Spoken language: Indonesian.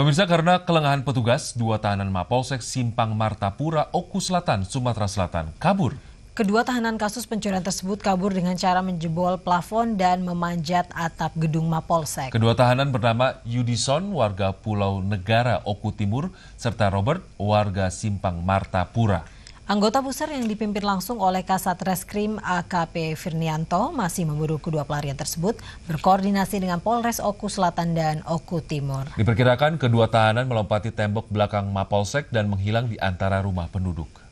Pemirsa karena kelengahan petugas, dua tahanan Mapolsek Simpang Martapura, Oku Selatan, Sumatera Selatan kabur. Kedua tahanan kasus pencurian tersebut kabur dengan cara menjebol plafon dan memanjat atap gedung Mapolsek. Kedua tahanan bernama Yudison, warga Pulau Negara Oku Timur, serta Robert, warga Simpang Martapura. Anggota Pusar yang dipimpin langsung oleh Kasat Reskrim AKP Firnianto masih memburu kedua pelarian tersebut berkoordinasi dengan Polres Oku Selatan dan Oku Timur. Diperkirakan kedua tahanan melompati tembok belakang Mapolsek dan menghilang di antara rumah penduduk.